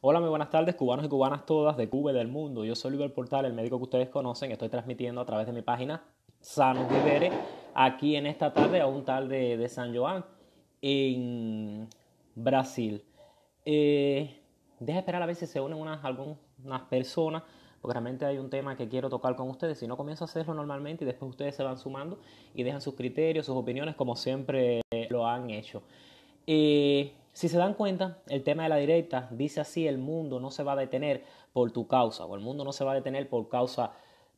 Hola, muy buenas tardes, cubanos y cubanas todas de Cuba y del mundo. Yo soy Oliver Portal, el médico que ustedes conocen. Estoy transmitiendo a través de mi página Sanos Vivere, aquí en esta tarde a un tal de, San Joan, en Brasil. Eh, deja esperar a ver si se unen unas, algunas personas, porque realmente hay un tema que quiero tocar con ustedes. Si no, comienzo a hacerlo normalmente y después ustedes se van sumando y dejan sus criterios, sus opiniones, como siempre lo han hecho. Eh, si se dan cuenta, el tema de la directa dice así, el mundo no se va a detener por tu causa, o el mundo no se va a detener por causa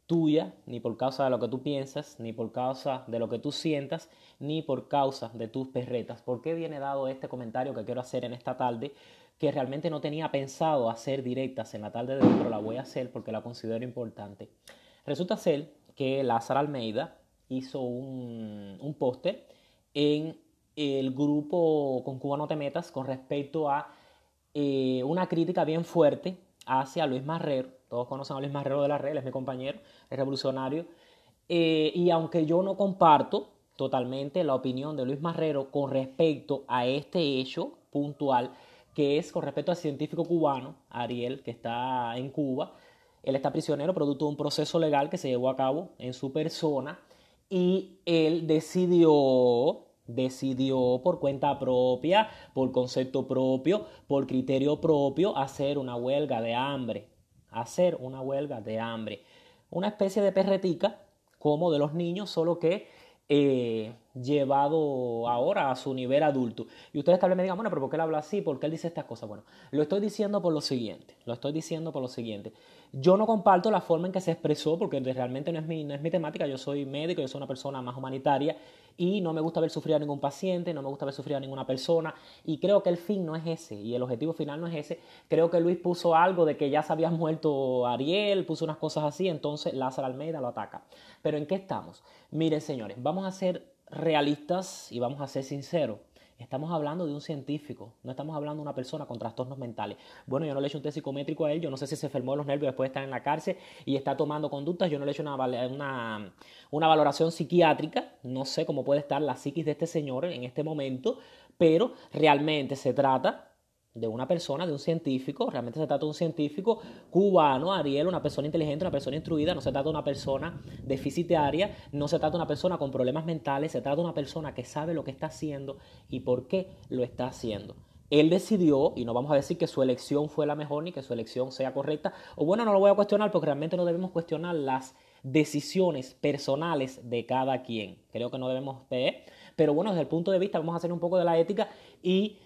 tuya, ni por causa de lo que tú piensas, ni por causa de lo que tú sientas, ni por causa de tus perretas. ¿Por qué viene dado este comentario que quiero hacer en esta tarde? Que realmente no tenía pensado hacer directas en la tarde de hoy, pero la voy a hacer porque la considero importante. Resulta ser que Lázaro Almeida hizo un, un póster en el grupo Con Cuba No Te Metas con respecto a eh, una crítica bien fuerte hacia Luis Marrero. Todos conocen a Luis Marrero de la red, es mi compañero, es revolucionario. Eh, y aunque yo no comparto totalmente la opinión de Luis Marrero con respecto a este hecho puntual, que es con respecto al científico cubano, Ariel, que está en Cuba, él está prisionero producto de un proceso legal que se llevó a cabo en su persona y él decidió decidió por cuenta propia, por concepto propio, por criterio propio, hacer una huelga de hambre. Hacer una huelga de hambre. Una especie de perretica como de los niños, solo que eh, llevado ahora a su nivel adulto. Y ustedes tal vez me digan, bueno, pero ¿por qué él habla así? ¿Por qué él dice estas cosas? Bueno, lo estoy diciendo por lo siguiente, lo estoy diciendo por lo siguiente. Yo no comparto la forma en que se expresó porque realmente no es mi, no es mi temática, yo soy médico, yo soy una persona más humanitaria y no me gusta ver sufrir a ningún paciente, no me gusta ver sufrir a ninguna persona y creo que el fin no es ese y el objetivo final no es ese. Creo que Luis puso algo de que ya se había muerto Ariel, puso unas cosas así, entonces Lázaro Almeida lo ataca. Pero ¿en qué estamos? Miren señores, vamos a hacer realistas y vamos a ser sinceros. Estamos hablando de un científico, no estamos hablando de una persona con trastornos mentales. Bueno, yo no le he hecho un test psicométrico a él, yo no sé si se enfermó los nervios después de estar en la cárcel y está tomando conductas, yo no le he hecho una, una valoración psiquiátrica, no sé cómo puede estar la psiquis de este señor en este momento, pero realmente se trata de una persona, de un científico, realmente se trata de un científico cubano, Ariel, una persona inteligente, una persona instruida, no se trata de una persona deficitaria, no se trata de una persona con problemas mentales, se trata de una persona que sabe lo que está haciendo y por qué lo está haciendo. Él decidió, y no vamos a decir que su elección fue la mejor ni que su elección sea correcta, o bueno, no lo voy a cuestionar porque realmente no debemos cuestionar las decisiones personales de cada quien. Creo que no debemos, pero bueno, desde el punto de vista, vamos a hacer un poco de la ética y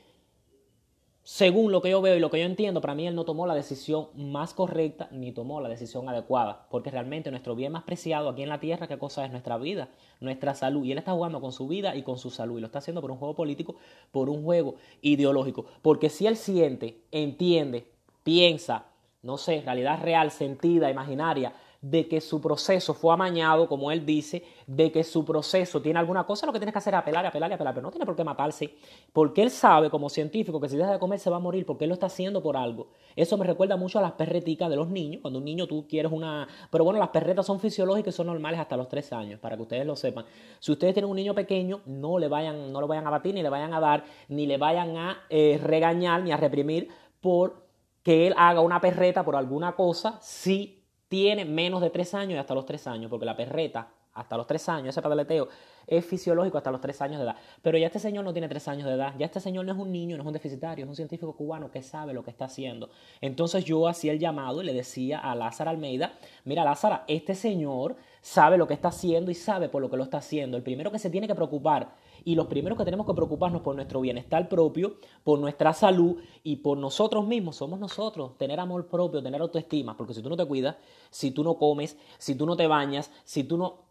según lo que yo veo y lo que yo entiendo, para mí él no tomó la decisión más correcta ni tomó la decisión adecuada, porque realmente nuestro bien más preciado aquí en la tierra, ¿qué cosa es nuestra vida, nuestra salud? Y él está jugando con su vida y con su salud, y lo está haciendo por un juego político, por un juego ideológico, porque si él siente, entiende, piensa, no sé, realidad real, sentida, imaginaria, de que su proceso fue amañado, como él dice, de que su proceso tiene alguna cosa, lo que tienes que hacer es apelar, apelar, apelar, pero no tiene por qué matarse, porque él sabe como científico que si deja de comer se va a morir, porque él lo está haciendo por algo. Eso me recuerda mucho a las perreticas de los niños, cuando un niño tú quieres una... Pero bueno, las perretas son fisiológicas y son normales hasta los tres años, para que ustedes lo sepan. Si ustedes tienen un niño pequeño, no le vayan, no lo vayan a batir, ni le vayan a dar, ni le vayan a eh, regañar, ni a reprimir por que él haga una perreta por alguna cosa, sí tiene menos de tres años y hasta los tres años, porque la perreta hasta los tres años, ese pataleteo es fisiológico hasta los tres años de edad. Pero ya este señor no tiene tres años de edad, ya este señor no es un niño, no es un deficitario, es un científico cubano que sabe lo que está haciendo. Entonces yo hacía el llamado y le decía a Lázaro Almeida, mira Lázaro, este señor sabe lo que está haciendo y sabe por lo que lo está haciendo. El primero que se tiene que preocupar y los primeros que tenemos que preocuparnos por nuestro bienestar propio, por nuestra salud y por nosotros mismos somos nosotros. Tener amor propio, tener autoestima, porque si tú no te cuidas, si tú no comes, si tú no te bañas, si tú no...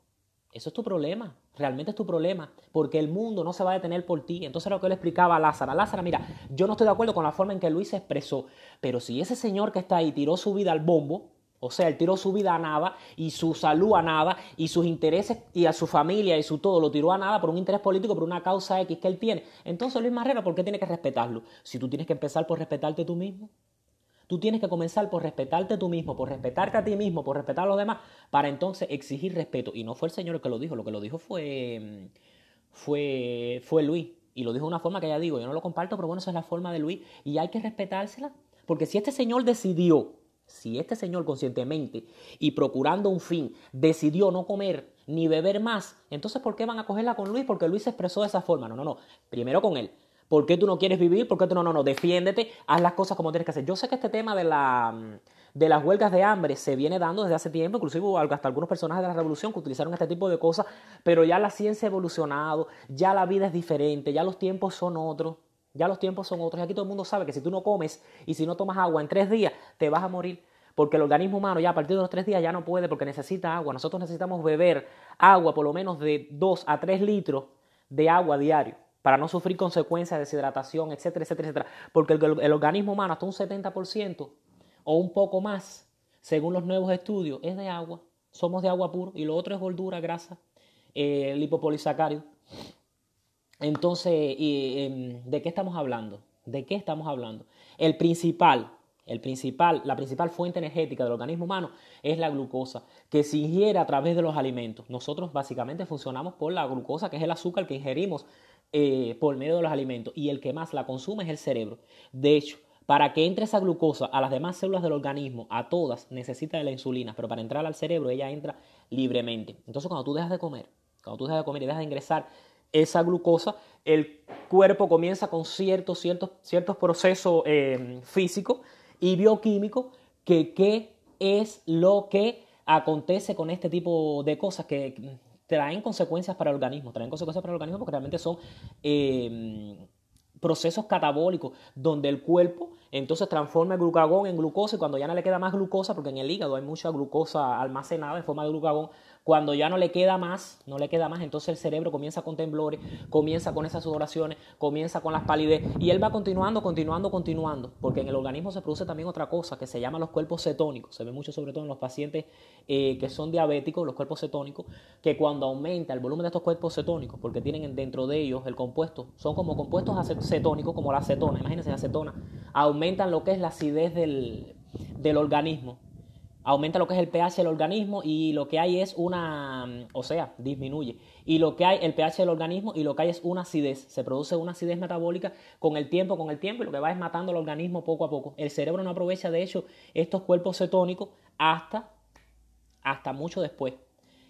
Eso es tu problema, realmente es tu problema, porque el mundo no se va a detener por ti. Entonces lo que le explicaba a Lázara Lázaro, mira, yo no estoy de acuerdo con la forma en que Luis se expresó, pero si ese señor que está ahí tiró su vida al bombo, o sea, él tiró su vida a nada y su salud a nada y sus intereses y a su familia y su todo lo tiró a nada por un interés político, por una causa X que él tiene. Entonces, Luis Marrero, ¿por qué tiene que respetarlo? Si tú tienes que empezar por respetarte tú mismo. Tú tienes que comenzar por respetarte tú mismo, por respetarte a ti mismo, por respetar a los demás, para entonces exigir respeto. Y no fue el Señor el que lo dijo, lo que lo dijo fue, fue, fue Luis. Y lo dijo de una forma que ya digo, yo no lo comparto, pero bueno, esa es la forma de Luis. Y hay que respetársela. Porque si este Señor decidió si este señor conscientemente y procurando un fin decidió no comer ni beber más, entonces ¿por qué van a cogerla con Luis? Porque Luis se expresó de esa forma. No, no, no. Primero con él. ¿Por qué tú no quieres vivir? ¿Por qué tú no, no, no? Defiéndete, haz las cosas como tienes que hacer. Yo sé que este tema de, la, de las huelgas de hambre se viene dando desde hace tiempo, inclusive hasta algunos personajes de la revolución que utilizaron este tipo de cosas, pero ya la ciencia ha evolucionado, ya la vida es diferente, ya los tiempos son otros. Ya los tiempos son otros. Y aquí todo el mundo sabe que si tú no comes y si no tomas agua en tres días, te vas a morir. Porque el organismo humano ya a partir de los tres días ya no puede porque necesita agua. Nosotros necesitamos beber agua por lo menos de dos a tres litros de agua diario para no sufrir consecuencias de deshidratación, etcétera, etcétera, etcétera. Porque el, organismo humano hasta un 70% o un poco más, según los nuevos estudios, es de agua. Somos de agua pura. y lo otro es gordura, grasa, lipopolisacario, eh, lipopolisacárido. Entonces, em, ¿de qué estamos hablando? ¿De qué estamos hablando? El principal, la principal fuente energética del organismo humano es la glucosa, que se ingiere a través de los alimentos. Nosotros básicamente funcionamos por la glucosa, que es el azúcar que ingerimos eh, por medio de los alimentos, y el que más la consume es el cerebro. De hecho, para que entre esa glucosa a las demás células del organismo, a todas, necesita de la insulina, pero para entrar al cerebro ella entra libremente. Entonces, cuando tú dejas de comer, cuando tú dejas de comer y dejas de ingresar esa glucosa, el cuerpo comienza con ciertos, ciertos, procesos eh, físicos y bioquímicos que qué es lo que acontece con este tipo de cosas que traen consecuencias para el organismo, traen consecuencias para el organismo porque realmente son eh, procesos catabólicos donde el cuerpo entonces transforma el glucagón en glucosa y cuando ya no le queda más glucosa, porque en el hígado hay mucha glucosa almacenada en forma de glucagón, cuando ya no le queda más, no le queda más, entonces el cerebro comienza con temblores, comienza con esas sudoraciones, comienza con las palidez y él va continuando, continuando, continuando, porque en el organismo se produce también otra cosa que se llama los cuerpos cetónicos. Se ve mucho sobre todo en los pacientes eh, que son diabéticos, los cuerpos cetónicos, que cuando aumenta el volumen de estos cuerpos cetónicos, porque tienen dentro de ellos el compuesto, son como compuestos cetónicos, como la acetona, imagínense la acetona, aumentan lo que es la acidez del organismo aumenta lo que es el pH del organismo y lo que hay es una, o sea, disminuye. Y lo que hay, el pH del organismo y lo que hay es una acidez. Se produce una acidez metabólica con el tiempo, con el tiempo, y lo que va es matando al organismo poco a poco. El cerebro no aprovecha, de hecho, estos cuerpos cetónicos hasta, hasta mucho después.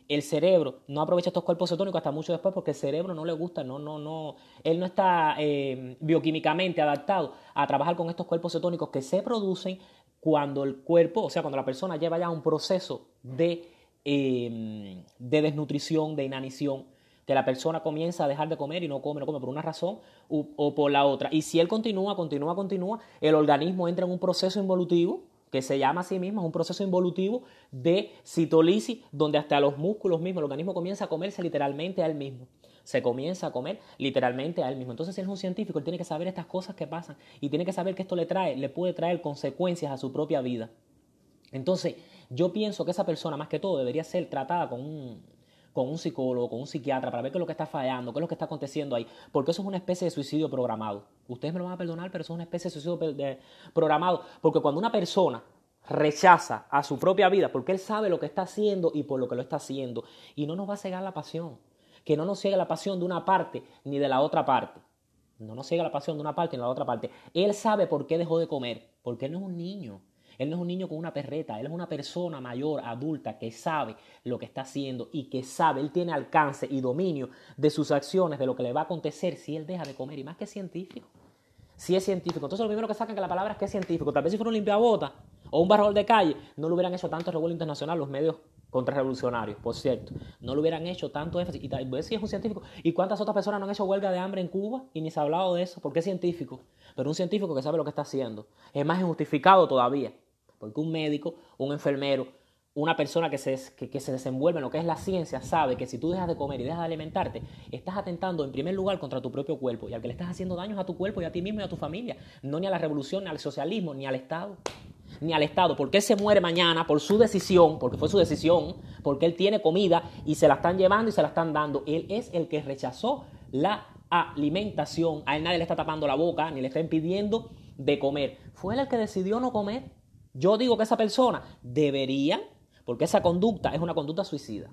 El cerebro no aprovecha estos cuerpos cetónicos hasta mucho después porque el cerebro no le gusta, no, no, no, él no está eh, bioquímicamente adaptado a trabajar con estos cuerpos cetónicos que se producen cuando el cuerpo, o sea, cuando la persona lleva ya un proceso em, de, desnutrición, de inanición, que la persona comienza a dejar de comer y no come, no come por una razón o por la otra. Y si él continúa, continúa, continúa, el organismo entra en un proceso involutivo, que se llama a sí mismo, es un proceso involutivo de citolisis, donde hasta los músculos mismos, el organismo comienza a comerse literalmente a él mismo se comienza a comer literalmente a él mismo. Entonces, si él es un científico, él tiene que saber estas cosas que pasan y tiene que saber que esto le trae, le puede traer consecuencias a su propia vida. Entonces, yo pienso que esa persona, más que todo, debería ser tratada con un, psicólogo, con un psiquiatra, para ver qué es lo que está fallando, qué es lo que está aconteciendo ahí. Porque eso es una especie de suicidio programado. Ustedes me lo van a perdonar, pero eso es una especie de suicidio programado. Porque cuando una persona rechaza a su propia vida, porque él sabe lo que está haciendo y por lo que lo está haciendo, y no nos va a cegar la pasión que no nos ciega la pasión de una parte ni de la otra parte. No nos ciega la pasión de una parte ni de la otra parte. Él sabe por qué dejó de comer, porque él no es un niño. Él no es un niño con una perreta, él es una persona mayor, adulta, que sabe lo que está haciendo y que sabe, él tiene alcance y dominio de sus acciones, de lo que le va a acontecer si él deja de comer, y más que científico. Si es científico. Entonces lo primero que sacan que la palabra es que es científico. Tal vez si fuera un limpiabotas, o un barrol de calle, no lo hubieran hecho tanto revuelo internacional los medios contrarrevolucionarios, por cierto. No lo hubieran hecho tanto énfasis. Y tal vez si es un científico. ¿Y cuántas otras personas no han hecho huelga de hambre en Cuba y ni se ha hablado de eso? Porque es científico. Pero un científico que sabe lo que está haciendo. Es más injustificado todavía. Porque un médico, un enfermero, una persona que se, se desenvuelve en lo que es la ciencia sabe que si tú dejas de comer y dejas de alimentarte, estás atentando en primer lugar contra tu propio cuerpo y al que le estás haciendo daños a tu cuerpo y a ti mismo y a tu familia, no ni a la revolución, ni al socialismo, ni al Estado ni al Estado, porque él se muere mañana por su decisión, porque fue su decisión, porque él tiene comida y se la están llevando y se la están dando. Él es el que rechazó la alimentación. A él nadie le está tapando la boca, ni le está impidiendo de comer. Fue él el que decidió no comer. Yo digo que esa persona debería, porque esa conducta es una conducta suicida.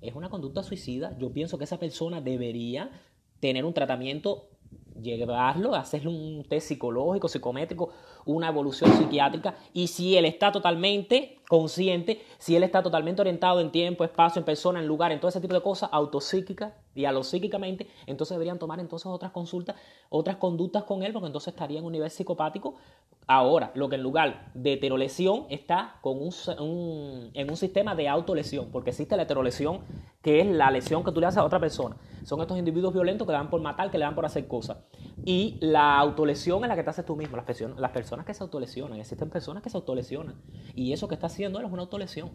Es una conducta suicida. Yo pienso que esa persona debería tener un tratamiento llevarlo, hacerle un test psicológico, psicométrico, una evolución psiquiátrica, y si él está totalmente consciente, si él está totalmente orientado en tiempo, espacio, en persona, en lugar, en todo ese tipo de cosas, autopsíquica, psíquicamente entonces deberían tomar entonces otras consultas, otras conductas con él, porque entonces estaría en un nivel psicopático Ahora, lo que en lugar de heterolesión está en un sistema de autolesión, porque existe la heterolesión, que es la lesión que tú le haces a otra persona. Son estos individuos violentos que le dan por matar, que le dan por hacer cosas. Y la autolesión es la que te haces tú mismo, las, personas, las personas que se autolesionan. Existen personas que se autolesionan. Y eso que está haciendo él es una autolesión.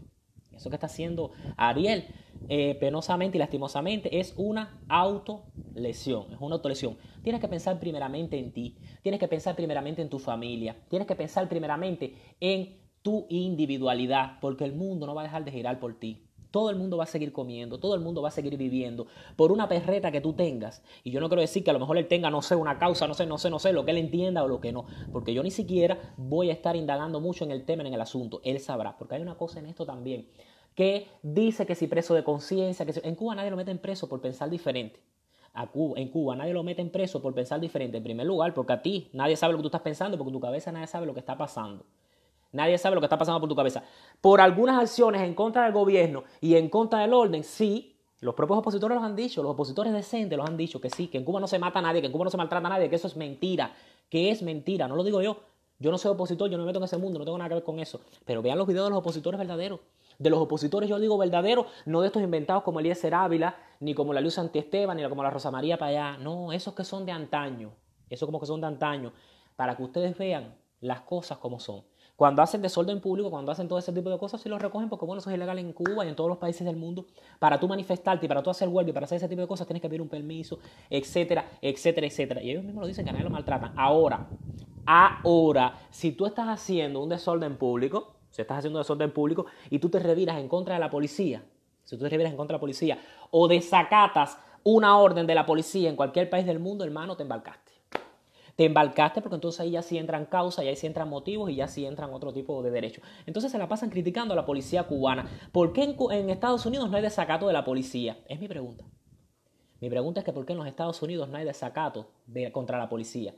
Eso que está haciendo Ariel eh, penosamente y lastimosamente, es una autolesión, es una autolesión. Tienes que pensar primeramente en ti, tienes que pensar primeramente en tu familia, tienes que pensar primeramente en tu individualidad, porque el mundo no va a dejar de girar por ti. Todo el mundo va a seguir comiendo, todo el mundo va a seguir viviendo por una perreta que tú tengas. Y yo no quiero decir que a lo mejor él tenga, no sé, una causa, no sé, no sé, no sé, lo que él entienda o lo que no. Porque yo ni siquiera voy a estar indagando mucho en el tema, en el asunto. Él sabrá. Porque hay una cosa en esto también que dice que si preso de conciencia, que si... en Cuba nadie lo mete en preso por pensar diferente. A en Cuba nadie lo mete en preso por pensar diferente. En primer lugar, porque a ti nadie sabe lo que tú estás pensando, porque en tu cabeza nadie sabe lo que está pasando. Nadie sabe lo que está pasando por tu cabeza. Por algunas acciones en contra del gobierno y en contra del orden, sí, los propios opositores los han dicho, los opositores decentes los han dicho que sí, que en Cuba no se mata a nadie, que en Cuba no se maltrata a nadie, que eso es mentira, que es mentira, no lo digo yo. Yo no soy opositor, yo no me meto en ese mundo, no tengo nada que ver con eso. Pero vean los videos de los opositores verdaderos de los opositores, yo digo verdaderos, no de estos inventados como elías Ávila, ni como la Luz Santi Esteban, ni como la Rosa María allá no, esos que son de antaño, esos como que son de antaño, para que ustedes vean las cosas como son. Cuando hacen desorden público, cuando hacen todo ese tipo de cosas, sí los recogen porque, bueno, eso es ilegal en Cuba y en todos los países del mundo. Para tú manifestarte y para tú hacer huelga y para hacer ese tipo de cosas, tienes que pedir un permiso, etcétera, etcétera, etcétera. Y ellos mismos lo dicen que a nadie lo maltratan. Ahora, ahora, si tú estás haciendo un desorden público, si estás haciendo desorden público y tú te reviras en contra de la policía, si tú te reviras en contra de la policía o desacatas una orden de la policía en cualquier país del mundo, hermano, te embarcaste. Te embarcaste porque entonces ahí ya sí entran causas, ahí sí entran motivos y ya sí entran otro tipo de derechos. Entonces se la pasan criticando a la policía cubana. ¿Por qué en, Estados Unidos no hay desacato de la policía? Es mi pregunta. Mi pregunta es que ¿por qué en los Estados Unidos no hay desacato contra la policía?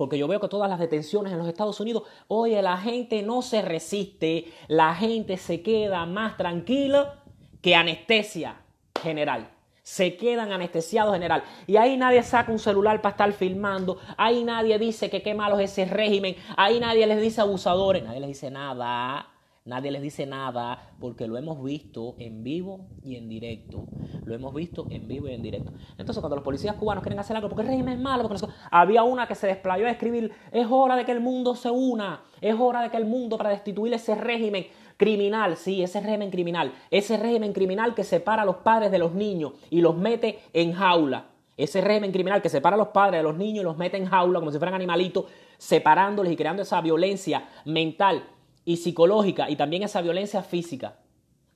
porque yo veo que todas las detenciones en los Estados Unidos, oye, la gente no se resiste, la gente se queda más tranquila que anestesia general. Se quedan anestesiados general. Y ahí nadie saca un celular para estar filmando. Ahí nadie dice que qué malo es ese régimen. Ahí nadie les dice abusadores. Nadie les dice nada. Nadie les dice nada porque lo hemos visto en vivo y en directo. Lo hemos visto en vivo y en directo. Entonces, cuando los policías cubanos quieren hacer algo, porque el régimen es malo, porque había una que se desplayó a escribir, es hora de que el mundo se una, es hora de que el mundo para destituir ese régimen criminal, sí, ese régimen criminal, ese régimen criminal que separa a los padres de los niños y los mete en jaula. Ese régimen criminal que separa a los padres de los niños y los mete en jaula como si fueran animalitos, separándoles y creando esa violencia mental y psicológica y también esa violencia física.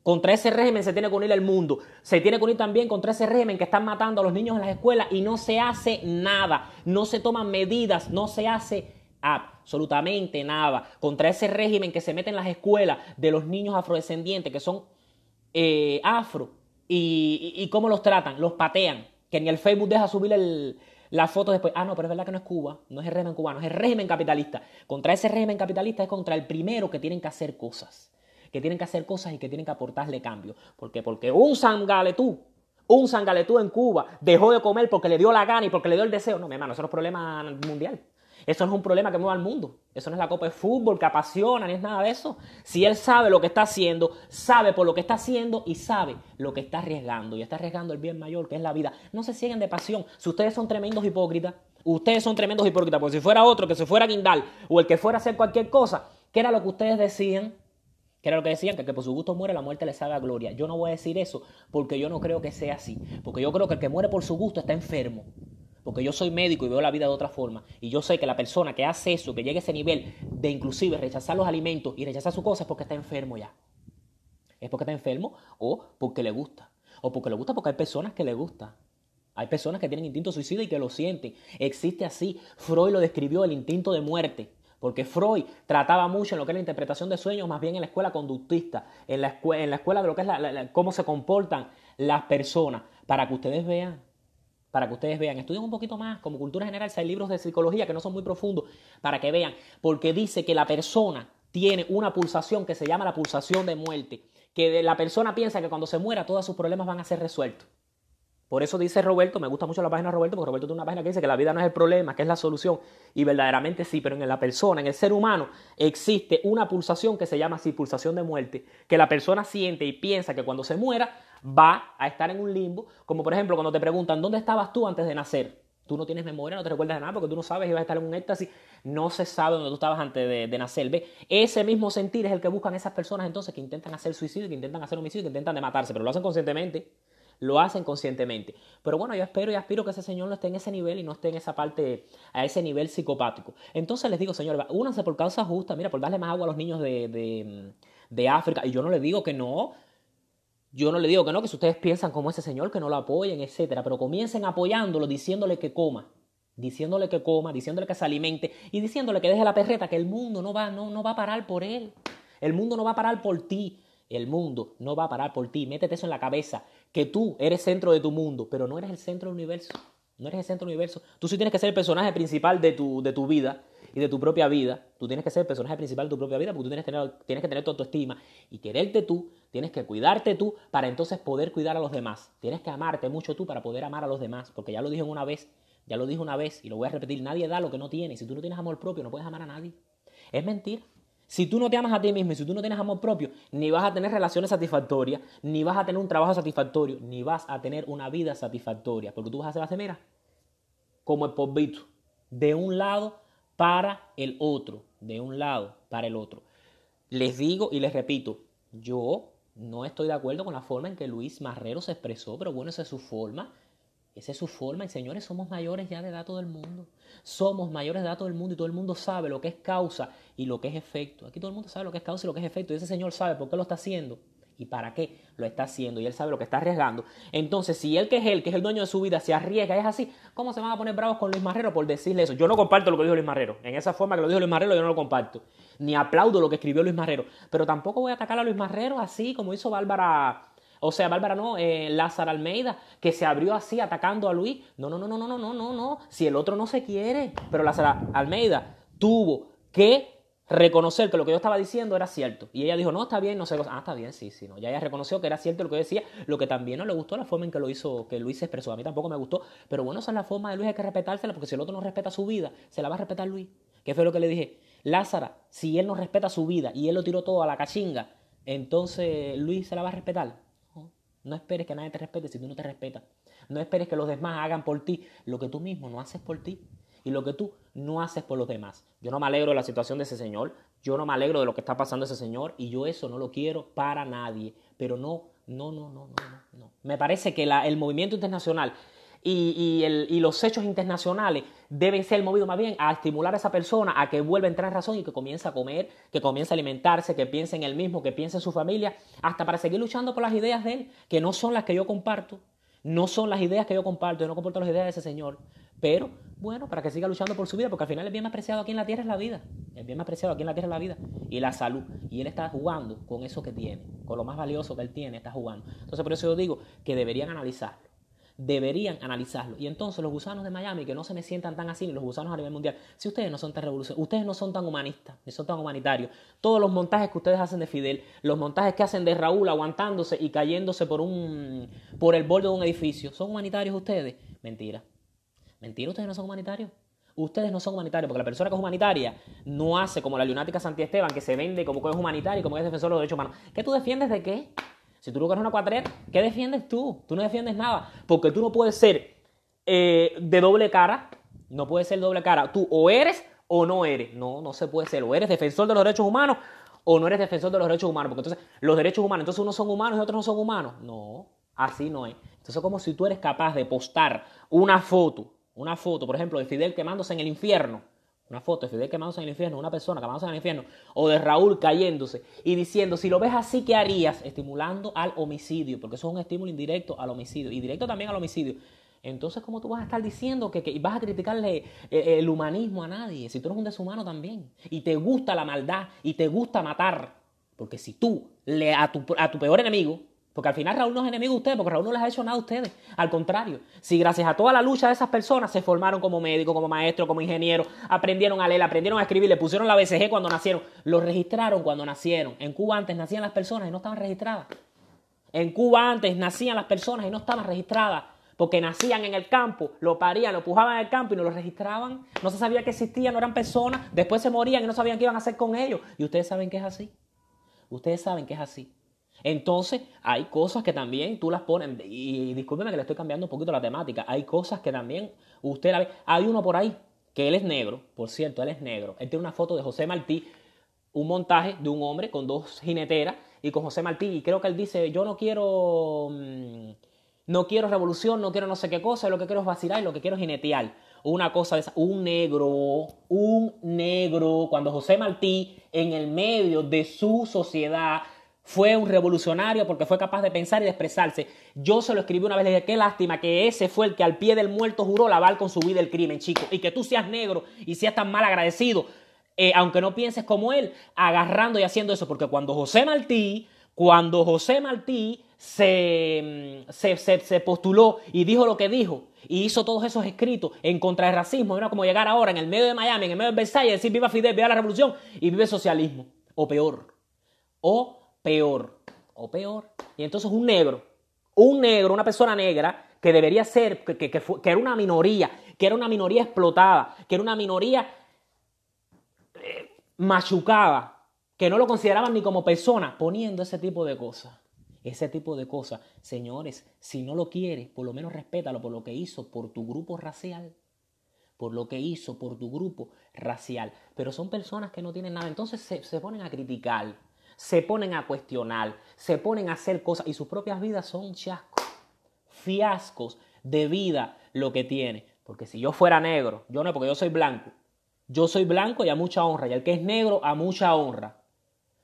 Contra ese régimen se tiene que unir el mundo. Se tiene que unir también contra ese régimen que están matando a los niños en las escuelas y no se hace nada. No se toman medidas, no se hace absolutamente nada. Contra ese régimen que se mete en las escuelas de los niños afrodescendientes que son eh, afro y, cómo los tratan, los patean. Que ni el Facebook deja subir el, la foto después, ah, no, pero es verdad que no es Cuba, no es el régimen cubano, es el régimen capitalista. Contra ese régimen capitalista es contra el primero que tienen que hacer cosas, que tienen que hacer cosas y que tienen que aportarle cambio. ¿Por Porque un sangaletú, un sangaletú en Cuba dejó de comer porque le dio la gana y porque le dio el deseo. No, mi hermano, esos son es problema mundial. Eso no es un problema que mueva al mundo. Eso no es la copa de fútbol que apasiona, ni es nada de eso. Si él sabe lo que está haciendo, sabe por lo que está haciendo y sabe lo que está arriesgando. Y está arriesgando el bien mayor, que es la vida. No se cieguen de pasión. Si ustedes son tremendos hipócritas, ustedes son tremendos hipócritas, porque si fuera otro que se fuera a guindar o el que fuera a hacer cualquier cosa, ¿qué era lo que ustedes decían? que era lo que decían, que, que por su gusto muere, la muerte le sabe a gloria. Yo no voy a decir eso porque yo no creo que sea así, porque yo creo que el que muere por su gusto está enfermo porque yo soy médico y veo la vida de otra forma, y yo sé que la persona que hace eso, que llega a ese nivel de inclusive rechazar los alimentos y rechazar su cosas es porque está enfermo ya. Es porque está enfermo o porque le gusta. O porque le gusta porque hay personas que le gusta. Hay personas que tienen instinto suicida y que lo sienten. Existe así. Freud lo describió el instinto de muerte. Porque Freud trataba mucho en lo que es la interpretación de sueños, más bien en la escuela conductista, en la, escuela, de lo que es cómo se comportan las personas, para que ustedes vean para que ustedes vean. Estudien un poquito más, como cultura general, si hay libros de psicología que no son muy profundos, para que vean, porque dice que la persona tiene una pulsación que se llama la pulsación de muerte, que la persona piensa que cuando se muera todos sus problemas van a ser resueltos. Por eso dice Roberto, me gusta mucho la página de Roberto, porque Roberto tiene una página que dice que la vida no es el problema, que es la solución. Y verdaderamente sí, pero en la persona, en el ser humano, existe una pulsación que se llama así, pulsación de muerte, que la persona siente y piensa que cuando se muera va a estar en un limbo. Como por ejemplo cuando te preguntan, ¿dónde estabas tú antes de nacer? Tú no tienes memoria, no te recuerdas de nada porque tú no sabes si vas a estar en un éxtasis. No se sabe dónde tú estabas antes de, nacer. ¿Ve? Ese mismo sentir es el que buscan esas personas entonces que intentan hacer suicidio, que intentan hacer homicidio, que intentan de matarse, pero lo hacen conscientemente lo hacen conscientemente. Pero bueno, yo espero y aspiro que ese señor no esté en ese nivel y no esté en esa parte, a ese nivel psicopático. Entonces les digo, señores, únanse por causa justa, mira, por darle más agua a los niños de, de, África. Y yo no le digo que no, yo no le digo que no, que si ustedes piensan como ese señor, que no lo apoyen, etcétera, pero comiencen apoyándolo, diciéndole que coma, diciéndole que coma, diciéndole que se alimente y diciéndole que deje la perreta, que el mundo no va, no, no va a parar por él. El mundo no va a parar por ti. El mundo no va a parar por ti. Métete eso en la cabeza que tú eres centro de tu mundo, pero no eres el centro del universo. No eres el centro del universo. Tú sí tienes que ser el personaje principal de tu, vida y de tu propia vida. Tú tienes que ser el personaje principal de tu propia vida porque tú tienes, que tener tu autoestima y quererte tú, tienes que cuidarte tú para entonces poder cuidar a los demás. Tienes que amarte mucho tú para poder amar a los demás, porque ya lo dije una vez, ya lo dije una vez y lo voy a repetir, nadie da lo que no tiene. Y Si tú no tienes amor propio, no puedes amar a nadie. Es mentira. Si tú no te amas a ti mismo y si tú no tienes amor propio, ni vas a tener relaciones satisfactorias, ni vas a tener un trabajo satisfactorio, ni vas a tener una vida satisfactoria. Porque tú vas a hacer la como el polvito, de un lado para el otro, de un lado para el otro. Les digo y les repito, yo no estoy de acuerdo con la forma en que Luis Marrero se expresó, pero bueno, esa es su forma esa es su forma. Y señores, somos mayores ya de edad del mundo. Somos mayores de edad del mundo y todo el mundo sabe lo que es causa y lo que es efecto. Aquí todo el mundo sabe lo que es causa y lo que es efecto. Y ese señor sabe por qué lo está haciendo y para qué lo está haciendo. Y él sabe lo que está arriesgando. Entonces, si él que es él, que es el dueño de su vida, se arriesga, es así, ¿cómo se van a poner bravos con Luis Marrero por decirle eso? Yo no comparto lo que dijo Luis Marrero. En esa forma que lo dijo Luis Marrero, yo no lo comparto. Ni aplaudo lo que escribió Luis Marrero. Pero tampoco voy a atacar a Luis Marrero así como hizo Bárbara o sea, Bárbara no, eh, Almeida, que se abrió así atacando a Luis. No, no, no, no, no, no, no, no, no. Si el otro no se quiere. Pero Lázaro Almeida tuvo que reconocer que lo que yo estaba diciendo era cierto. Y ella dijo, no, está bien, no sé. Ah, está bien, sí, sí, no. Ya ella reconoció que era cierto lo que yo decía. Lo que también no le gustó la forma en que lo hizo, que Luis expresó. A mí tampoco me gustó. Pero bueno, esa es la forma de Luis, hay que respetársela, porque si el otro no respeta su vida, se la va a respetar Luis. Que fue lo que le dije. Lázara, si él no respeta su vida y él lo tiró todo a la cachinga, entonces Luis se la va a respetar. No esperes que nadie te respete si tú no te respetas. No esperes que los demás hagan por ti lo que tú mismo no haces por ti y lo que tú no haces por los demás. Yo no me alegro de la situación de ese señor, yo no me alegro de lo que está pasando ese señor y yo eso no lo quiero para nadie, pero no, no, no, no, no, no. Me parece que el movimiento internacional y, los hechos internacionales deben ser movidos más bien a estimular a esa persona a que vuelva a entrar en razón y que comience a comer, que comience a alimentarse, que piense en él mismo, que piense en su familia, hasta para seguir luchando por las ideas de él, que no son las que yo comparto, no son las ideas que yo comparto, yo no comparto las ideas de ese señor, pero bueno, para que siga luchando por su vida, porque al final el bien más preciado aquí en la tierra es la vida, el bien más preciado aquí en la tierra es la vida y la salud, y él está jugando con eso que tiene, con lo más valioso que él tiene, está jugando. Entonces por eso yo digo que deberían analizarlo deberían analizarlo. Y entonces los gusanos de Miami, que no se me sientan tan así, ni los gusanos a nivel mundial, si ustedes no son tan revolucionarios, ustedes no son tan humanistas, ni son tan humanitarios, todos los montajes que ustedes hacen de Fidel, los montajes que hacen de Raúl aguantándose y cayéndose por, un, por el borde de un edificio, ¿son humanitarios ustedes? Mentira. Mentira, ustedes no son humanitarios. Ustedes no son humanitarios, porque la persona que es humanitaria no hace como la lunática Santi Esteban, que se vende como que es humanitario y como que es defensor de los derechos humanos. ¿Qué tú defiendes de qué? Si tú logras una cuatrera, ¿qué defiendes tú? Tú no defiendes nada. Porque tú no puedes ser eh, de doble cara. No puedes ser doble cara. Tú o eres o no eres. No, no se puede ser. O eres defensor de los derechos humanos o no eres defensor de los derechos humanos. Porque entonces los derechos humanos, entonces unos son humanos y otros no son humanos. No, así no es. Entonces como si tú eres capaz de postar una foto, una foto, por ejemplo, de Fidel quemándose en el infierno una foto de Fidel quemándose en el infierno, una persona quemándose en el infierno, o de Raúl cayéndose y diciendo, si lo ves así, ¿qué harías? Estimulando al homicidio, porque eso es un estímulo indirecto al homicidio y directo también al homicidio. Entonces, ¿cómo tú vas a estar diciendo que, vas a criticarle eh, el, humanismo a nadie? Si tú eres un deshumano también, y te gusta la maldad, y te gusta matar, porque si tú le a tu peor enemigo porque al final Raúl no es enemigo de ustedes, porque Raúl no les ha hecho nada a ustedes. Al contrario, si gracias a toda la lucha de esas personas se formaron como médico, como maestro, como ingeniero, aprendieron a leer, aprendieron a escribir, le pusieron la BCG cuando nacieron, lo registraron cuando nacieron. En Cuba antes nacían las personas y no estaban registradas. En Cuba antes nacían las personas y no estaban registradas. Porque nacían en el campo, lo parían, lo pujaban en el campo y no lo registraban. No se sabía que existían, no eran personas. Después se morían y no sabían qué iban a hacer con ellos. Y ustedes saben que es así. Ustedes saben que es así. Entonces, hay cosas que también tú las pones, y, discúlpeme que le estoy cambiando un poquito la temática, hay cosas que también usted la ve. Hay uno por ahí, que él es negro, por cierto, él es negro. Él tiene una foto de José Martí, un montaje de un hombre con dos jineteras y con José Martí, y creo que él dice, yo no quiero, mm, no quiero revolución, no quiero no sé qué cosa, lo que quiero es vacilar y lo que quiero es jinetear una cosa de esa, un negro, un negro, cuando José Martí en el medio de su sociedad fue un revolucionario porque fue capaz de pensar y de expresarse. Yo se lo escribí una vez, le dije, qué lástima que ese fue el que al pie del muerto juró lavar con su vida el crimen, chico. Y que tú seas negro y seas tan mal agradecido, eh, aunque no pienses como él, agarrando y haciendo eso. Porque cuando José Martí, cuando José Martí mm, se, se, postuló y dijo lo que dijo y hizo todos esos escritos en contra del racismo, era como llegar ahora en el medio de Miami, en el medio de Versailles, decir viva Fidel, viva la revolución y vive socialismo. O peor. O peor o peor. Y entonces un negro, un negro, una persona negra que debería ser, que, era una minoría, que era una minoría explotada, que era una minoría eh, machucada, que no lo consideraban ni como persona, poniendo ese tipo de cosas. Ese tipo de cosas, señores, si no lo quieres, por lo menos respétalo por lo que hizo por tu grupo racial, por lo que hizo por tu grupo racial. Pero son personas que no tienen nada, entonces se ponen a criticar se ponen a cuestionar, se ponen a hacer cosas y sus propias vidas son chascos, fiascos de vida lo que tiene. Porque si yo fuera negro, yo no, porque yo soy blanco. Yo soy blanco y a mucha honra, y el que es negro a mucha honra.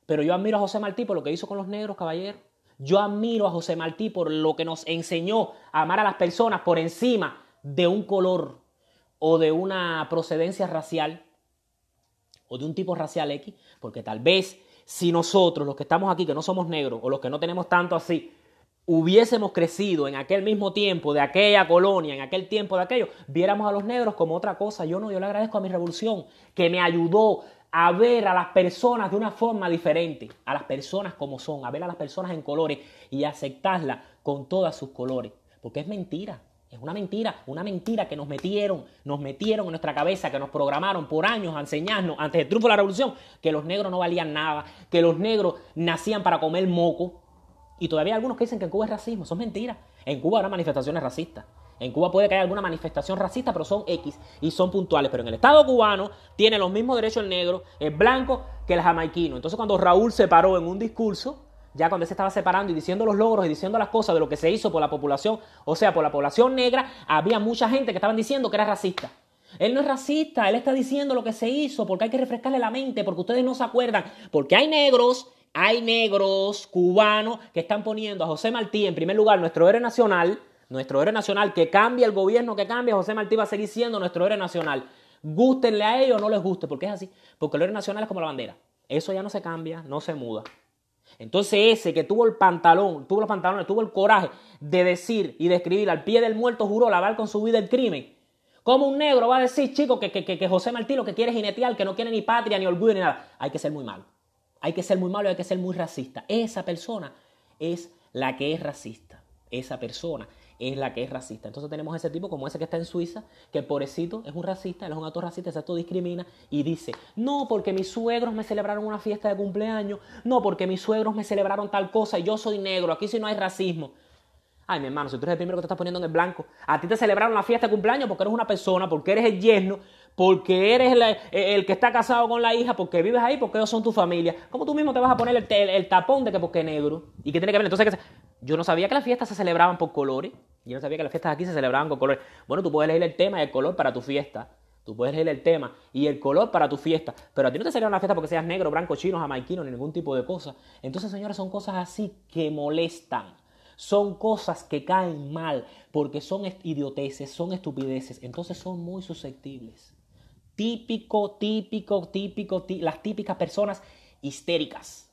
Pero yo admiro a José Martí por lo que hizo con los negros, caballero. Yo admiro a José Martí por lo que nos enseñó a amar a las personas por encima de un color o de una procedencia racial o de un tipo racial X, porque tal vez si nosotros, los que estamos aquí, que no somos negros o los que no tenemos tanto así, hubiésemos crecido en aquel mismo tiempo de aquella colonia, en aquel tiempo de aquello, viéramos a los negros como otra cosa. Yo no, yo le agradezco a mi revolución que me ayudó a ver a las personas de una forma diferente, a las personas como son, a ver a las personas en colores y aceptarlas con todos sus colores, porque es mentira. Es una mentira, una mentira que nos metieron, nos metieron en nuestra cabeza, que nos programaron por años a enseñarnos antes del triunfo de la revolución, que los negros no valían nada, que los negros nacían para comer moco. Y todavía hay algunos que dicen que en Cuba es racismo, son mentiras. En Cuba habrá manifestaciones racistas. En Cuba puede que haya alguna manifestación racista, pero son X y son puntuales. Pero en el Estado cubano tiene los mismos derechos el negro, el blanco que el jamaiquino. Entonces cuando Raúl se paró en un discurso ya cuando él se estaba separando y diciendo los logros y diciendo las cosas de lo que se hizo por la población, o sea, por la población negra, había mucha gente que estaban diciendo que era racista. Él no es racista, él está diciendo lo que se hizo porque hay que refrescarle la mente, porque ustedes no se acuerdan, porque hay negros, hay negros cubanos que están poniendo a José Martí en primer lugar, nuestro héroe nacional, nuestro héroe nacional, que cambie el gobierno, que cambie, José Martí va a seguir siendo nuestro héroe nacional. Gústenle a ellos, no les guste, porque es así, porque el héroe nacional es como la bandera. Eso ya no se cambia, no se muda. Entonces ese que tuvo el pantalón, tuvo los pantalones, tuvo el coraje de decir y de escribir al pie del muerto juró lavar con su vida el crimen. ¿Cómo un negro va a decir, chico, que, que José Martí lo que quiere es jinetear, que no quiere ni patria, ni orgullo, ni nada? Hay que ser muy malo. Hay que ser muy malo y hay que ser muy racista. Esa persona es la que es racista. Esa persona es la que es racista. Entonces tenemos ese tipo como ese que está en Suiza, que pobrecito es un racista, él es un acto racista, se discrimina y dice, no, porque mis suegros me celebraron una fiesta de cumpleaños, no, porque mis suegros me celebraron tal cosa y yo soy negro, aquí si no hay racismo. Ay, mi hermano, si tú eres el primero que te estás poniendo en el blanco, a ti te celebraron la fiesta de cumpleaños porque eres una persona, porque eres el yerno, porque eres e, el que está casado con la hija, porque vives ahí, porque ellos son tu familia. ¿Cómo tú mismo te vas a poner el, tapón de que porque negro? ¿Y qué tiene que ver? Entonces, yo no sabía que las fiestas se celebraban por colores. Yo no sabía que las fiestas aquí se celebraban con color Bueno, tú puedes elegir el tema y el color para tu fiesta. Tú puedes elegir el tema y el color para tu fiesta. Pero a ti no te celebran una fiesta porque seas negro, blanco, chino, jamaiquino, ni ningún tipo de cosa. Entonces, señores, son cosas así que molestan. Son cosas que caen mal porque son idioteces, son estupideces. Entonces son muy susceptibles. Típico, típico, típico, las típicas personas histéricas.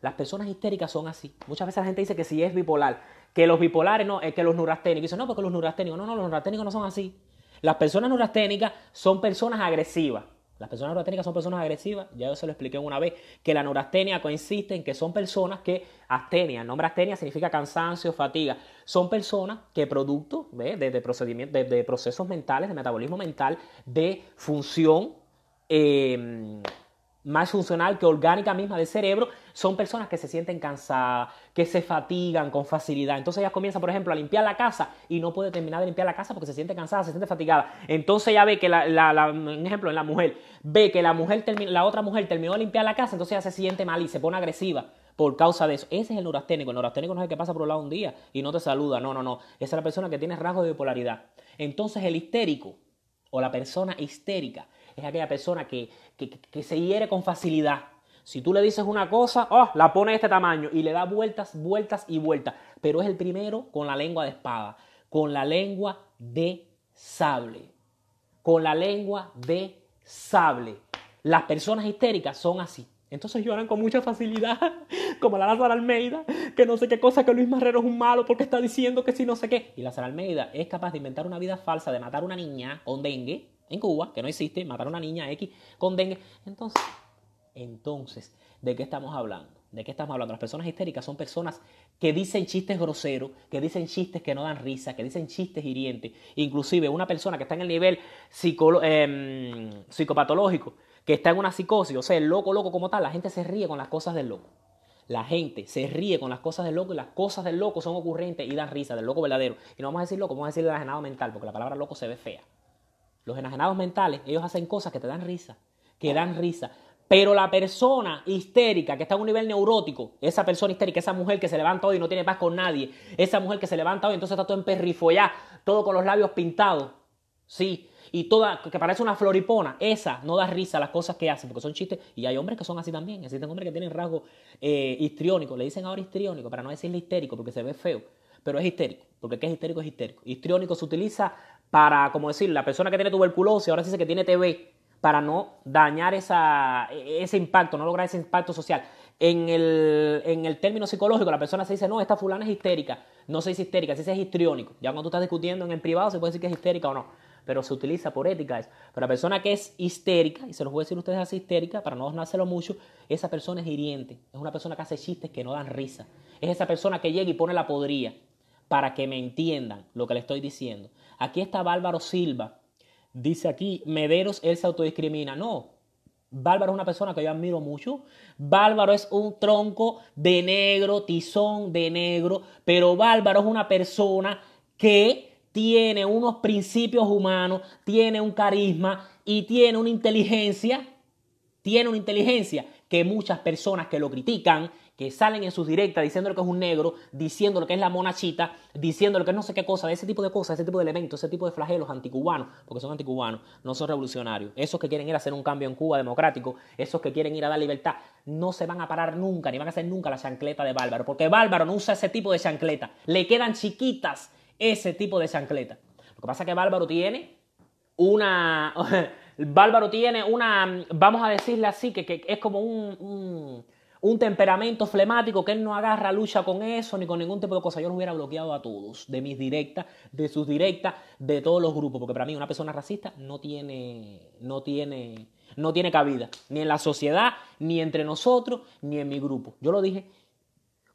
Las personas histéricas son así. Muchas veces la gente dice que si es bipolar que los bipolares, no, es que los neurasténicos. Dicen, no, porque los neurasténicos, no, no, los neurasténicos no son así. Las personas neurasténicas son personas agresivas. Las personas neurasténicas son personas agresivas, ya yo se lo expliqué una vez, que la neurastenia consiste en que son personas que astenia, el nombre astenia significa cansancio, fatiga, son personas que producto de, de, de, de procesos mentales, de metabolismo mental, de función eh, más funcional que orgánica misma del cerebro, son personas que se sienten cansadas, que se fatigan con facilidad. Entonces ella comienza, por ejemplo, a limpiar la casa y no puede terminar de limpiar la casa porque se siente cansada, se siente fatigada. Entonces ella ve que, la, ejemplo, en la mujer, ve que la, mujer la otra mujer terminó de limpiar la casa, entonces ella se siente mal y se pone agresiva por causa de eso. Ese es el neurasténico. El neurasténico no es el que pasa por un lado un día y no te saluda. No, no, no. Esa es la persona que tiene rasgos de bipolaridad. Entonces el histérico o la persona histérica es aquella persona que, se hiere con facilidad. Si tú le dices una cosa, oh, la pone de este tamaño y le da vueltas, vueltas y vueltas. Pero es el primero con la lengua de espada, con la lengua de sable. Con la lengua de sable. Las personas histéricas son así. Entonces lloran con mucha facilidad, como la Lázaro Almeida, que no sé qué cosa, que Luis Marrero es un malo porque está diciendo que si no sé qué. Y Lázaro Almeida es capaz de inventar una vida falsa, de matar a una niña con dengue, en Cuba, que no existe, matar a una niña X con dengue. Entonces, entonces, ¿de qué estamos hablando? ¿De qué estamos hablando? Las personas histéricas son personas que dicen chistes groseros, que dicen chistes que no dan risa, que dicen chistes hirientes. Inclusive una persona que está en el nivel em, psicopatológico, que está en una psicosis, o sea, el loco, loco como tal, la gente se ríe con las cosas del loco. La gente se ríe con las cosas del loco y las cosas del loco son ocurrentes y dan risa, del loco verdadero. Y no vamos a decir loco, vamos a decir enajenado mental, porque la palabra loco se ve fea los enajenados mentales, ellos hacen cosas que te dan risa, que dan risa. Pero la persona histérica que está a un nivel neurótico, esa persona histérica, esa mujer que se levanta hoy y no tiene paz con nadie, esa mujer que se levanta hoy entonces está todo ya todo con los labios pintados, sí, y toda, que parece una floripona, esa no da risa a las cosas que hace, porque son chistes, y hay hombres que son así también, existen hombres que tienen rasgos eh, le dicen ahora histriónico, para no decirle histérico, porque se ve feo, pero es histérico, porque ¿qué es histérico es histérico. Histriónico se utiliza para, como decir, la persona que tiene tuberculosis, ahora sí dice que tiene TB, para no dañar ese impacto, no lograr ese impacto social. En el, término psicológico, la persona se dice, no, esta fulana es histérica. No se dice histérica, se es histriónico. Ya cuando tú estás discutiendo en el privado, se puede decir que es histérica o no. Pero se utiliza por ética eso. Pero la persona que es histérica, y se los voy a decir a ustedes así histérica, para no hacerlo mucho, esa persona es hiriente. Es una persona que hace chistes que no dan risa. Es esa persona que llega y pone la podría para que me entiendan lo que le estoy diciendo. Aquí está Bárbaro Silva. Dice aquí, Mederos, él se autodiscrimina. No, Bárbaro es una persona que yo admiro mucho. Bárbaro es un tronco de negro, tizón de negro, pero Bárbaro es una persona que tiene unos principios humanos, tiene un carisma y tiene una inteligencia, tiene una inteligencia que muchas personas que lo critican que salen en sus directas diciendo lo que es un negro, diciendo lo que es la monachita, diciendo lo que es no sé qué cosa, ese tipo de cosas, ese tipo de elementos, ese tipo de flagelos anticubanos, porque son anticubanos, no son revolucionarios. Esos que quieren ir a hacer un cambio en Cuba democrático, esos que quieren ir a dar libertad, no se van a parar nunca, ni van a hacer nunca la chancleta de Bárbaro, porque Bárbaro no usa ese tipo de chancleta, le quedan chiquitas ese tipo de chancleta. Lo que pasa es que Bárbaro tiene una... Bárbaro tiene una, mm, vamos a decirle así, que, es como un un temperamento flemático que él no agarra lucha con eso ni con ningún tipo de cosa. Yo lo hubiera bloqueado a todos, de mis directas, de sus directas, de todos los grupos, porque para mí una persona racista no tiene, no tiene, no tiene cabida, ni en la sociedad, ni entre nosotros, ni en mi grupo. Yo lo dije.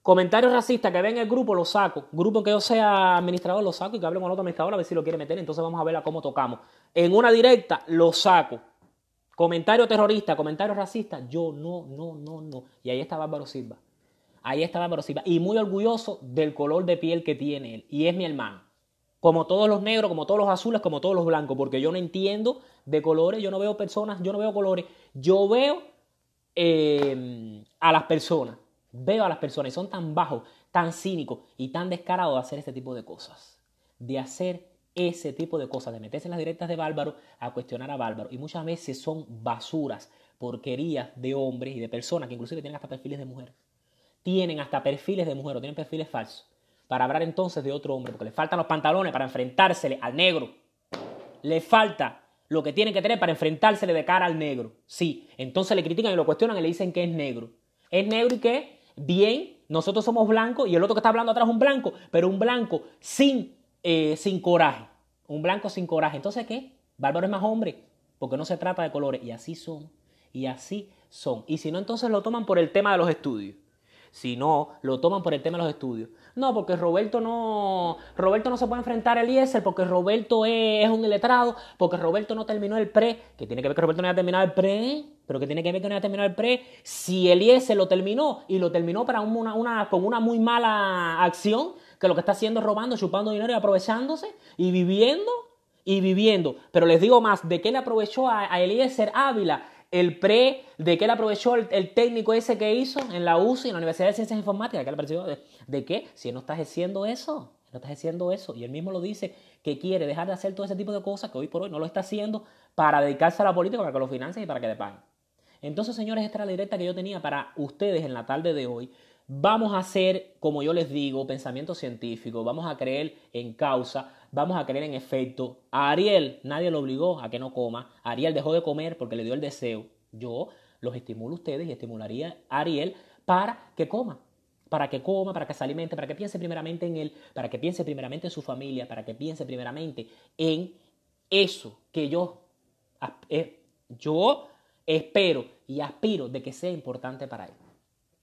Comentarios racistas que ven el grupo, lo saco. Grupo que yo sea administrador, lo saco y que hable con otro administrador a ver si lo quiere meter. Entonces vamos a ver a cómo tocamos. En una directa, lo saco. Comentario terrorista, comentario racista, yo no, no, no, no. Y ahí está Bárbaro Silva. Ahí está Bárbaro Silva. Y muy orgulloso del color de piel que tiene él. Y es mi hermano. Como todos los negros, como todos los azules, como todos los blancos. Porque yo no entiendo de colores, yo no veo personas, yo no veo colores. Yo veo eh, a las personas. Veo a las personas. Y son tan bajos, tan cínicos y tan descarados de hacer este tipo de cosas. De hacer ese tipo de cosas, de meterse en las directas de Bárbaro a cuestionar a Bárbaro. Y muchas veces son basuras, porquerías de hombres y de personas que inclusive tienen hasta perfiles de mujeres. Tienen hasta perfiles de mujer o tienen perfiles falsos. Para hablar entonces de otro hombre, porque le faltan los pantalones para enfrentársele al negro. Le falta lo que tienen que tener para enfrentársele de cara al negro. Sí, entonces le critican y lo cuestionan y le dicen que es negro. Es negro y qué? bien, nosotros somos blancos y el otro que está hablando atrás es un blanco, pero un blanco sin eh, sin coraje. Un blanco sin coraje. Entonces, ¿qué? Bárbaro es más hombre, porque no se trata de colores. Y así son. Y así son. Y si no, entonces lo toman por el tema de los estudios. Si no, lo toman por el tema de los estudios. No, porque Roberto no, Roberto no se puede enfrentar a Eliezer, porque Roberto es, un letrado, porque Roberto no terminó el pre, que tiene que ver que Roberto no haya terminado el pre, pero que tiene que ver que no haya terminado el pre, si Eliezer lo terminó y lo terminó para con una muy mala acción, que lo que está haciendo es robando, chupando dinero y aprovechándose y viviendo y viviendo. Pero les digo más, ¿de qué le aprovechó a, Elías ser Ávila el pre, de qué le aprovechó el, técnico ese que hizo en la UCI, en la Universidad de Ciencias Informáticas? le ¿De, qué? Si no estás haciendo eso, no estás haciendo eso. Y él mismo lo dice, que quiere dejar de hacer todo ese tipo de cosas que hoy por hoy no lo está haciendo para dedicarse a la política, para que lo financie y para que le paguen. Entonces, señores, esta era la directa que yo tenía para ustedes en la tarde de hoy vamos a hacer, como yo les digo, pensamiento científico, vamos a creer en causa, vamos a creer en efecto. A Ariel nadie lo obligó a que no coma, Ariel dejó de comer porque le dio el deseo. Yo los estimulo a ustedes y estimularía a Ariel para que coma, para que coma, para que se alimente, para que piense primeramente en él, para que piense primeramente en su familia, para que piense primeramente en eso que yo, eh, yo espero y aspiro de que sea importante para él,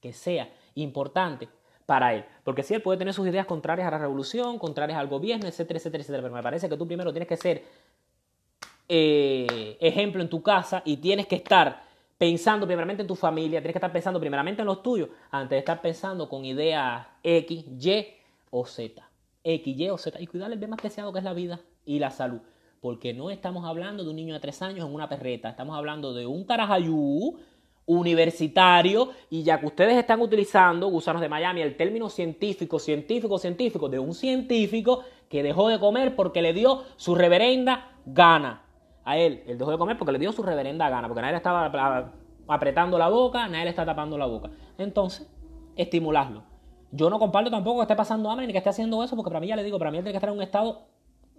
que sea importante para él. Porque si él puede tener sus ideas contrarias a la revolución, contrarias al gobierno, etcétera, etcétera, etcétera. Pero me parece que tú primero tienes que ser eh, ejemplo en tu casa y tienes que estar pensando primeramente en tu familia, tienes que estar pensando primeramente en los tuyos, antes de estar pensando con ideas X, Y o Z. X, Y o Z. Y cuidar el bien más preciado que es la vida y la salud. Porque no estamos hablando de un niño de tres años en una perreta, estamos hablando de un tarajayú universitario y ya que ustedes están utilizando, gusanos de Miami, el término científico, científico, científico, de un científico que dejó de comer porque le dio su reverenda gana. A él, él dejó de comer porque le dio su reverenda gana, porque nadie le estaba apretando la boca, nadie le está tapando la boca. Entonces, estimularlo. Yo no comparto tampoco que esté pasando hambre ni que esté haciendo eso, porque para mí ya le digo, para mí él tiene que estar en un estado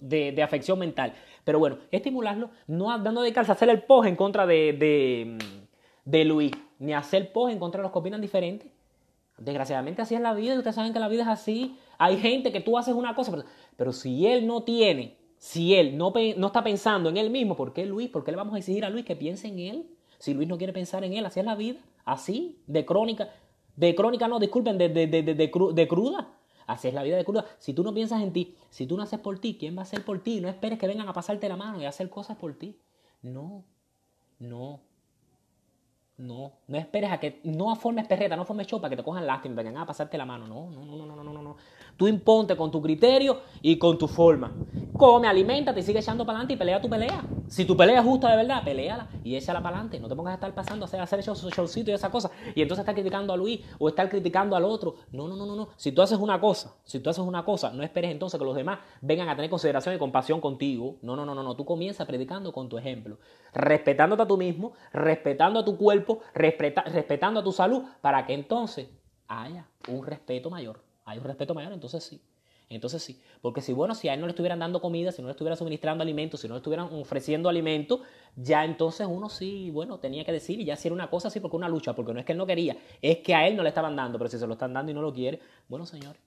de, afección mental. Pero bueno, estimularlo, no dando de calza, hacer el post en contra de de Luis, ni hacer pos en contra de los que opinan diferente. Desgraciadamente así es la vida y ustedes saben que la vida es así. Hay gente que tú haces una cosa, pero, si él no tiene, si él no, no está pensando en él mismo, ¿por qué Luis? ¿Por qué le vamos a exigir a Luis que piense en él? Si Luis no quiere pensar en él, así es la vida, así, de crónica, de crónica no, disculpen, de, de, de, de cruda. Así es la vida de cruda. Si tú no piensas en ti, si tú no haces por ti, ¿quién va a hacer por ti? No esperes que vengan a pasarte la mano y a hacer cosas por ti. No, no. No, no esperes a que, no formes perreta, no formes chopa, que te cojan lástima, vengan a pasarte la mano. No, no, no, no, no, no, no. Tú imponte con tu criterio y con tu forma. Come, alimenta, te sigue echando para adelante y pelea tu pelea. Si tu pelea es justa de verdad, peleala y échala para adelante. No te pongas a estar pasando, a hacer, hacer esos y esas cosas. Y entonces estar criticando a Luis o estar criticando al otro. No, no, no, no, no. Si tú haces una cosa, si tú haces una cosa, no esperes entonces que los demás vengan a tener consideración y compasión contigo. No, no, no, no, Tú comienzas predicando con tu ejemplo. Respetándote a tú mismo, respetando a tu cuerpo, respetando a tu salud, para que entonces haya un respeto mayor. Hay un respeto mayor, entonces sí. Entonces sí, porque si bueno, si a él no le estuvieran dando comida, si no le estuvieran suministrando alimentos, si no le estuvieran ofreciendo alimentos, ya entonces uno sí, bueno, tenía que decir y ya si era una cosa así porque una lucha, porque no es que él no quería, es que a él no le estaban dando, pero si se lo están dando y no lo quiere, bueno, señores,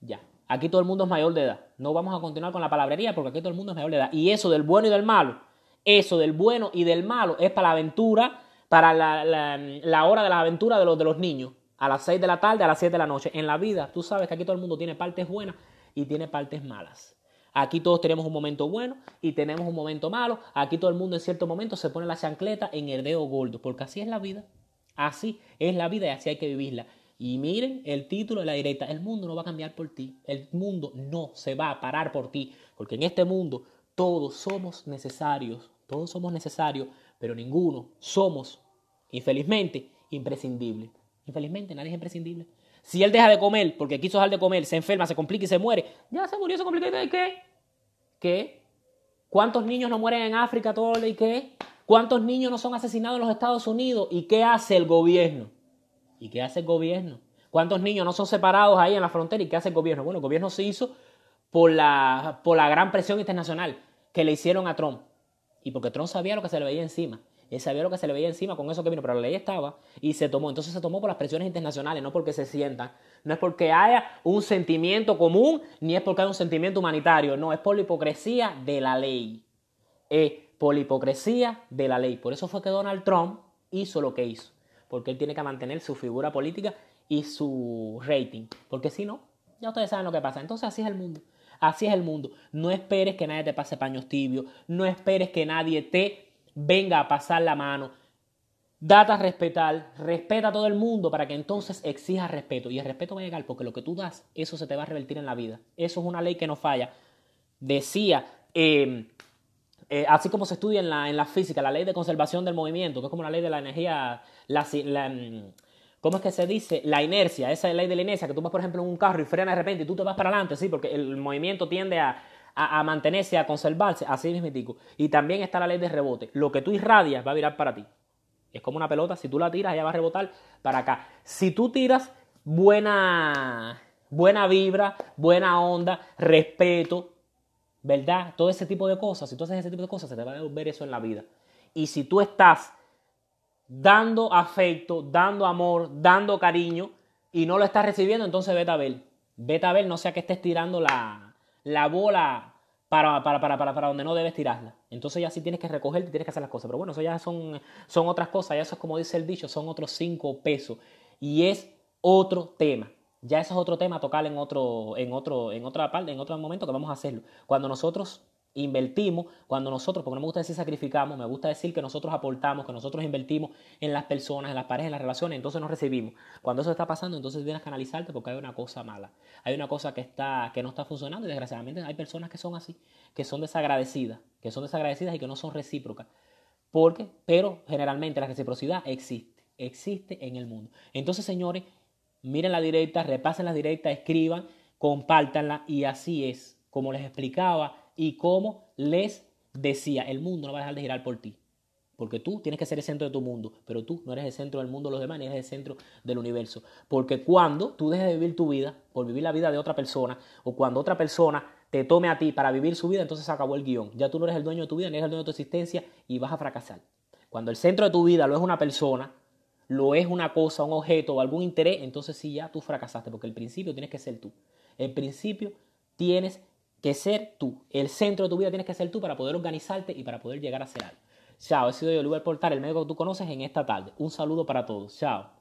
ya. Aquí todo el mundo es mayor de edad. No vamos a continuar con la palabrería porque aquí todo el mundo es mayor de edad. Y eso del bueno y del malo, eso del bueno y del malo es para la aventura, para la, hora de la aventura de los, de los niños a las seis de la tarde, a las siete de la noche. En la vida, tú sabes que aquí todo el mundo tiene partes buenas y tiene partes malas. Aquí todos tenemos un momento bueno y tenemos un momento malo. Aquí todo el mundo en cierto momento se pone la chancleta en el dedo gordo, porque así es la vida. Así es la vida y así hay que vivirla. Y miren el título de la directa, el mundo no va a cambiar por ti, el mundo no se va a parar por ti, porque en este mundo todos somos necesarios, todos somos necesarios, pero ninguno somos, infelizmente, imprescindible. Infelizmente nadie es imprescindible. Si él deja de comer porque quiso dejar de comer, se enferma, se complica y se muere, ya se murió, se complica y qué? ¿Qué? ¿Cuántos niños no mueren en África todo y qué? ¿Cuántos niños no son asesinados en los Estados Unidos? ¿Y qué hace el gobierno? ¿Y qué hace el gobierno? ¿Cuántos niños no son separados ahí en la frontera? ¿Y qué hace el gobierno? Bueno, el gobierno se hizo por la, por la gran presión internacional que le hicieron a Trump. Y porque Trump sabía lo que se le veía encima. Él sabía lo que se le veía encima con eso que vino, pero la ley estaba y se tomó. Entonces se tomó por las presiones internacionales, no porque se sientan. No es porque haya un sentimiento común, ni es porque haya un sentimiento humanitario. No, es por la hipocresía de la ley. Es por la hipocresía de la ley. Por eso fue que Donald Trump hizo lo que hizo. Porque él tiene que mantener su figura política y su rating. Porque si no, ya ustedes saben lo que pasa. Entonces así es el mundo. Así es el mundo. No esperes que nadie te pase paños tibios. No esperes que nadie te venga a pasar la mano. Data a respetar, respeta a todo el mundo para que entonces exija respeto. Y el respeto va a llegar porque lo que tú das, eso se te va a revertir en la vida. Eso es una ley que no falla. Decía, em, eh, así como se estudia en la, en la física, la ley de conservación del movimiento, que es como la ley de la energía, la, em, ¿cómo es que se dice? La inercia, esa ley de la inercia, que tú vas, por ejemplo, en un carro y frena de repente y tú te vas para adelante, sí, porque el movimiento tiende a, a, mantenerse, a conservarse, así mismo Y también está la ley de rebote. Lo que tú irradias va a virar para ti. Es como una pelota, si tú la tiras, ella va a rebotar para acá. Si tú tiras buena, buena vibra, buena onda, respeto, ¿verdad? Todo ese tipo de cosas, si tú haces ese tipo de cosas, se te va a devolver eso en la vida. Y si tú estás dando afecto, dando amor, dando cariño y no lo estás recibiendo, entonces vete a ver. Vete a ver, no sea que estés tirando la bola para, para, para, para, donde no debes tirarla. Entonces ya sí tienes que recoger y tienes que hacer las cosas. Pero bueno, eso ya son, son otras cosas. Ya eso es como dice el dicho, son otros cinco pesos. Y es otro tema. Ya eso es otro tema a tocar en otro, en otro, en otra parte, en otro momento que vamos a hacerlo. Cuando nosotros Invertimos cuando nosotros, porque no me gusta decir sacrificamos, me gusta decir que nosotros aportamos, que nosotros invertimos en las personas, en las parejas, en las relaciones, entonces nos recibimos. Cuando eso está pasando, entonces vienes a canalizarte porque hay una cosa mala, hay una cosa que, está, que no está funcionando y desgraciadamente hay personas que son así, que son desagradecidas, que son desagradecidas y que no son recíprocas. Porque, pero generalmente la reciprocidad existe, existe en el mundo. Entonces, señores, miren la directa, repasen la directa, escriban, compártanla y así es. Como les explicaba, y como les decía, el mundo no va a dejar de girar por ti. Porque tú tienes que ser el centro de tu mundo, pero tú no eres el centro del mundo de los demás, ni eres el centro del universo. Porque cuando tú dejes de vivir tu vida por vivir la vida de otra persona, o cuando otra persona te tome a ti para vivir su vida, entonces se acabó el guión. Ya tú no eres el dueño de tu vida, ni eres el dueño de tu existencia y vas a fracasar. Cuando el centro de tu vida lo es una persona, lo es una cosa, un objeto o algún interés, entonces sí ya tú fracasaste, porque el principio tienes que ser tú. El principio tienes que ser tú, el centro de tu vida tienes que ser tú para poder organizarte y para poder llegar a ser algo. Chao, he sido yo, Luis Portal, el médico que tú conoces en esta tarde. Un saludo para todos. Chao.